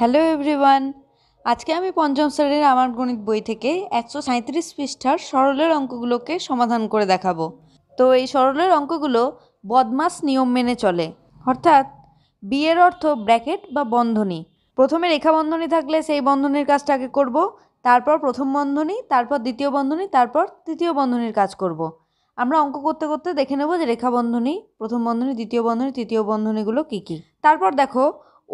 Hello everyone আজকে আমি পঞ্চম শ্রেণীর আমার গণিত বই থেকে একশো সাঁত্রিশ পৃষ্ঠার সরলের অঙ্কগুলোকে সমাধান করে দেখাবো তো এই সরলের অঙ্কগুলো বদমাস নিয়ম মেনে চলে অর্থাৎ বিয়ের অর্থ ব্র্যাকেট বা বন্ধনী প্রথমে রেখা বন্ধনী থাকলে সেই বন্ধনীর কাজটা আগে করবো তারপর প্রথম বন্ধনী তারপর দ্বিতীয় বন্ধনী তারপর তৃতীয় বন্ধনীর কাজ করব। আমরা অঙ্ক করতে করতে দেখে নেব যে রেখা বন্ধনী প্রথম বন্ধনী দ্বিতীয় বন্ধনী তৃতীয় বন্ধনীগুলো কী কী তারপর দেখো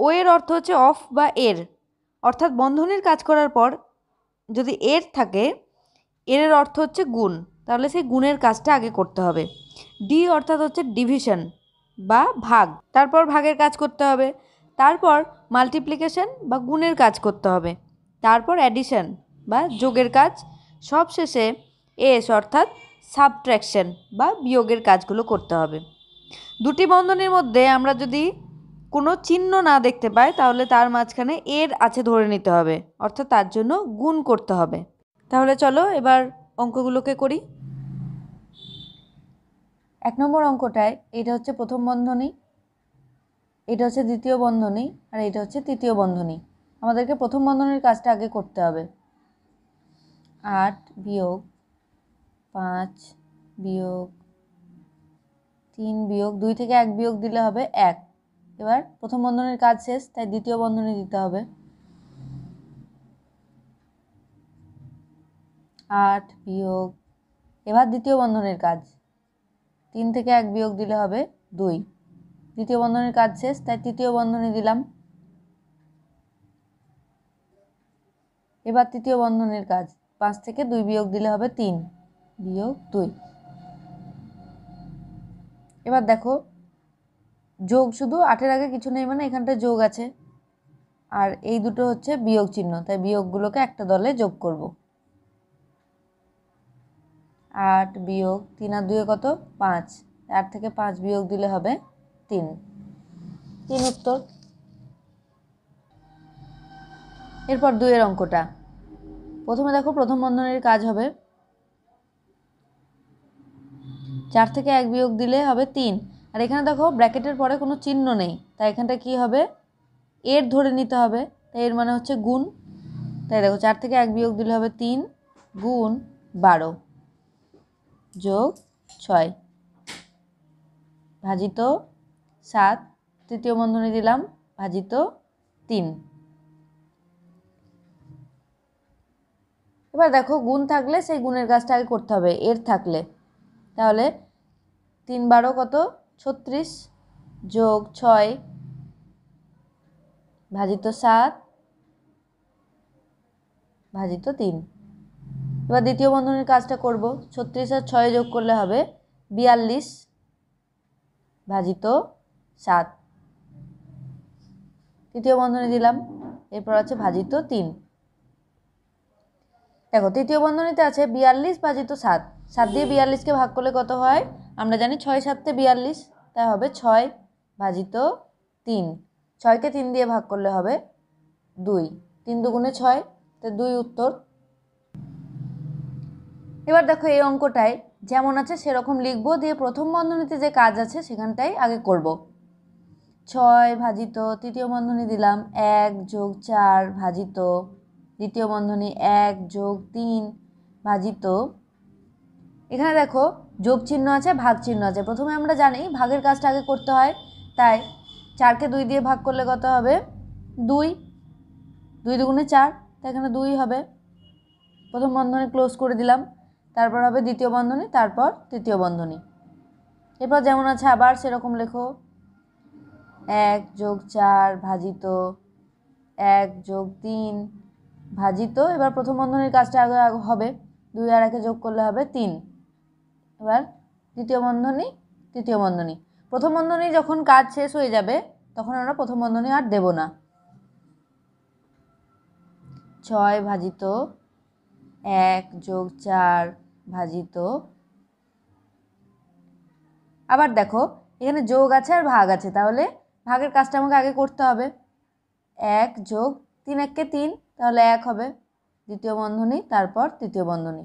ও এর অর্থ হচ্ছে অফ বা এর অর্থাৎ বন্ধনের কাজ করার পর যদি এর থাকে এর অর্থ হচ্ছে গুণ তাহলে সেই গুণের কাজটা আগে করতে হবে ডি অর্থাৎ হচ্ছে ডিভিশন বা ভাগ তারপর ভাগের কাজ করতে হবে তারপর মাল্টিপ্লিকেশন বা গুণের কাজ করতে হবে তারপর অ্যাডিশন বা যোগের কাজ সবশেষে এস অর্থাৎ সাবট্র্যাকশন বা বিয়োগের কাজগুলো করতে হবে দুটি বন্ধনের মধ্যে আমরা যদি কোনো চিহ্ন না দেখতে পায় তাহলে তার মাঝখানে এর আছে ধরে নিতে হবে অর্থাৎ তার জন্য গুণ করতে হবে তাহলে চলো এবার অঙ্কগুলোকে করি এক নম্বর অঙ্কটায় এটা হচ্ছে প্রথম বন্ধনী এটা হচ্ছে দ্বিতীয় বন্ধনী আর এটা হচ্ছে তৃতীয় বন্ধনী আমাদেরকে প্রথম বন্ধনের কাজটা আগে করতে হবে আট বিয়োগ পাঁচ বিয়োগ তিন বিয়োগ দুই থেকে এক বিয়োগ দিলে হবে এক এবার প্রথম বন্ধনের কাজ শেষ তাই দ্বিতীয় বন্ধনে দিতে হবে আট বিয়োগ এবার দ্বিতীয় বন্ধনের কাজ তিন থেকে এক বিয়োগ দিলে হবে দুই দ্বিতীয় বন্ধনের কাজ শেষ তাই তৃতীয় বন্ধনে দিলাম এবার তৃতীয় বন্ধনের কাজ পাঁচ থেকে দুই বিয়োগ দিলে হবে তিন বিয়োগ দুই এবার দেখো যোগ শুধু আটের আগে কিছু নেই মানে এখানটা যোগ আছে আর এই দুটো হচ্ছে বিয়োগ চিহ্ন তাই বিয়োগগুলোকে একটা দলে যোগ করব আট বিয়োগ তিন আর দুয়ে কত পাঁচ আট থেকে পাঁচ বিয়োগ দিলে হবে তিন তিন উত্তর এরপর দুয়ের অঙ্কটা প্রথমে দেখো প্রথম বন্ধনের কাজ হবে চার থেকে এক বিয়োগ দিলে হবে তিন আর এখানে দেখো ব্র্যাকেটের পরে কোনো চিহ্ন নেই তাই এখানটা কি হবে এর ধরে নিতে হবে তাই এর মানে হচ্ছে গুণ তাই দেখো চার থেকে এক বিয়োগ দিলে হবে তিন গুণ বারো যোগ ছয় ভাজিত সাত তৃতীয় বন্ধনী দিলাম ভাজিত তিন এবার দেখো গুণ থাকলে সেই গুণের কাজটা আগে করতে হবে এর থাকলে তাহলে তিন বারো কত ছত্রিশ যোগ ছয় ভাজিত সাত ভাজিত তিন এবার দ্বিতীয় বন্ধনের কাজটা করব ছত্রিশ আর ছয় যোগ করলে হবে বিয়াল্লিশ ভাজিত সাত তৃতীয় বন্ধনী দিলাম এরপর আছে ভাজিত তিন দেখো তৃতীয় বন্ধনীতে আছে বিয়াল্লিশ ভাজিত সাত সাত দিয়ে বিয়াল্লিশকে ভাগ করলে কত হয় আমরা জানি ছয় সাততে বিয়াল্লিশ তাই হবে ছয় ভাজিত তিন ছয়কে তিন দিয়ে ভাগ করলে হবে দুই তিন দুগুণে ছয় তো দুই উত্তর এবার দেখো এই অঙ্কটায় যেমন আছে সেরকম লিখব দিয়ে প্রথম বন্ধনীতে যে কাজ আছে সেখানটাই আগে করব ছয় ভাজিত তৃতীয় বন্ধনী দিলাম এক যোগ চার ভাজিত দ্বিতীয় বন্ধনী এক যোগ তিন ভাজিত এখানে দেখো যোগ চিহ্ন আছে ভাগ চিহ্ন আছে প্রথমে আমরা জানি ভাগের কাজটা আগে করতে হয় তাই চারকে দুই দিয়ে ভাগ করলে কত হবে দুই দুই দুগুণে চার তাই এখানে দুই হবে প্রথম বন্ধনী ক্লোজ করে দিলাম তারপর হবে দ্বিতীয় বন্ধনী তারপর তৃতীয় বন্ধনী এরপর যেমন আছে আবার সেরকম লেখো এক যোগ চার ভাজিত এক যোগ তিন ভাজিত এবার প্রথম বন্ধনীর কাজটা আগে হবে দুই আর একে যোগ করলে হবে তিন এবার দ্বিতীয় বন্ধনী তৃতীয় বন্ধনী প্রথম বন্ধনী যখন কাজ শেষ হয়ে যাবে তখন আমরা প্রথম বন্ধনী আর দেব না ছয় ভাজিত এক যোগ চার ভাজিত আবার দেখো এখানে যোগ আছে আর ভাগ আছে তাহলে ভাগের কাজটা আমাকে আগে করতে হবে এক যোগ তিন এককে তিন তাহলে এক হবে দ্বিতীয় বন্ধনী তারপর তৃতীয় বন্ধনী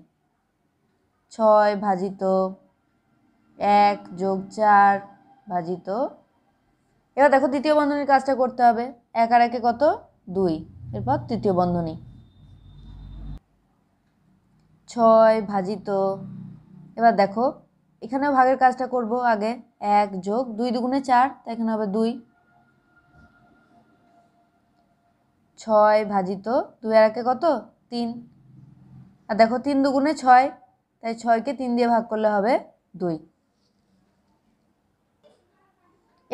ছয় ভাজিত এক যোগ চার ভাজিত এবার দেখো দ্বিতীয় বন্ধনীর কাজটা করতে হবে এক আর একে কত দুই এরপর তৃতীয় বন্ধনী ছয় ভাজিত এবার দেখো এখানেও ভাগের কাজটা করব আগে এক যোগ দুই দুগুণে চার তাই এখানে হবে দুই ছয় ভাজিত দুই আর একে কত তিন আর দেখো তিন দুগুণে ছয় তাই ছয়কে তিন দিয়ে ভাগ করলে হবে দুই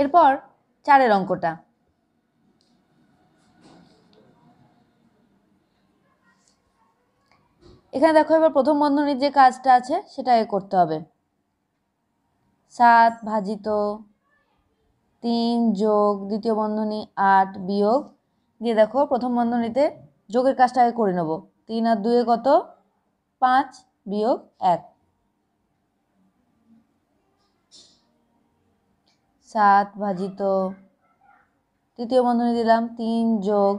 এরপর চারের অঙ্কটা এখানে দেখো এবার প্রথম বন্ধনীর যে কাজটা আছে সেটাকে করতে হবে সাত ভাজিত তিন যোগ দ্বিতীয় বন্ধনী আট বিয়োগ দিয়ে দেখো প্রথম বন্ধনীতে যোগের আগে করে নেব তিন আর দুয়ে কত পাঁচ বিয়োগ এক সাত ভাজিত তৃতীয় বন্ধনী দিলাম তিন যোগ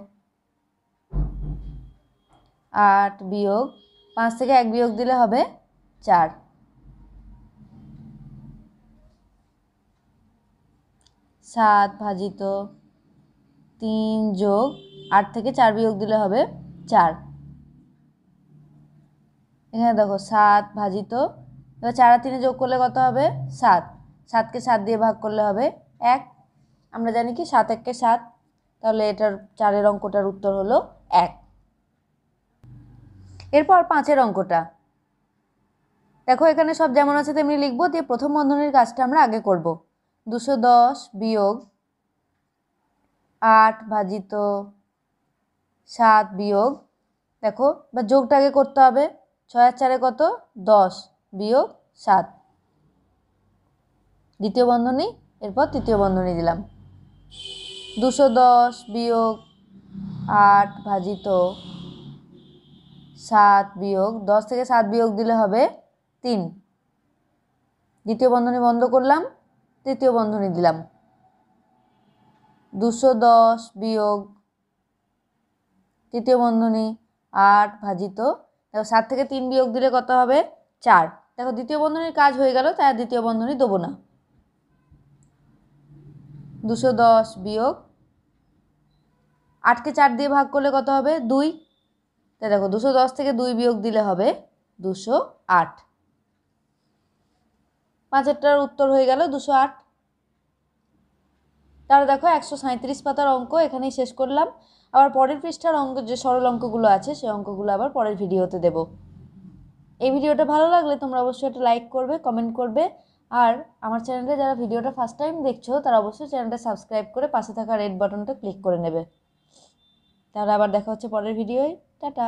আট বিয়োগ পাঁচ থেকে এক বিয়োগ দিলে হবে চার সাত ভাজিত তিন যোগ আট থেকে চার বিয়োগ দিলে হবে চার এখানে দেখো সাত ভাজিত এবার চার তিনে যোগ করলে কত হবে সাত সাতকে সাত দিয়ে ভাগ করলে হবে এক আমরা জানি কি সাত এককে সাত তাহলে এটার চারের অঙ্কটার উত্তর হলো এক এরপর পাঁচের অঙ্কটা দেখো এখানে সব যেমন আছে তেমনি লিখবো দিয়ে প্রথম বন্ধনের কাজটা আমরা আগে করব দুশো দশ বিয়োগ আট ভাজিত সাত বিয়োগ দেখো বা যোগটা আগে করতে হবে ছয় আর চারে কত দশ বিয়োগ সাত দ্বিতীয় বন্ধনী এরপর তৃতীয় বন্ধনী দিলাম দুশো দশ বিয়োগ আট ভাজিত সাত বিয়োগ দশ থেকে সাত বিয়োগ দিলে হবে তিন দ্বিতীয় বন্ধনী বন্ধ করলাম তৃতীয় বন্ধনী দিলাম দুশো দশ বিয়োগ তৃতীয় বন্ধনী আট ভাজিত দেখো সাত থেকে তিন বিয়োগ দিলে কত হবে চার দেখো দ্বিতীয় বন্ধনীর কাজ হয়ে গেল তাই দ্বিতীয় বন্ধনী দেবো না দুশো দশ বিয়োগ আটকে চার দিয়ে ভাগ করলে কত হবে দুই তাই দেখো দুশো দশ থেকে দুই বিয়োগ দিলে হবে দুশো আট পাঁচেরটার উত্তর হয়ে গেল দুশো আট তাহলে দেখো একশো সাঁত্রিশ পাতার অঙ্ক এখানেই শেষ করলাম আবার পরের পৃষ্ঠার অঙ্ক যে সরল অঙ্কগুলো আছে সেই অঙ্কগুলো আবার পরের ভিডিওতে দেব এই ভিডিওটা ভালো লাগলে তোমরা অবশ্যই একটা লাইক করবে কমেন্ট করবে আর আমার চ্যানেলে যারা ভিডিওটা ফার্স্ট টাইম দেখছো তারা অবশ্যই চ্যানেলটা সাবস্ক্রাইব করে পাশে থাকা রেড বাটনটা ক্লিক করে নেবে তাহলে আবার দেখা হচ্ছে পরের ভিডিওয় টাটা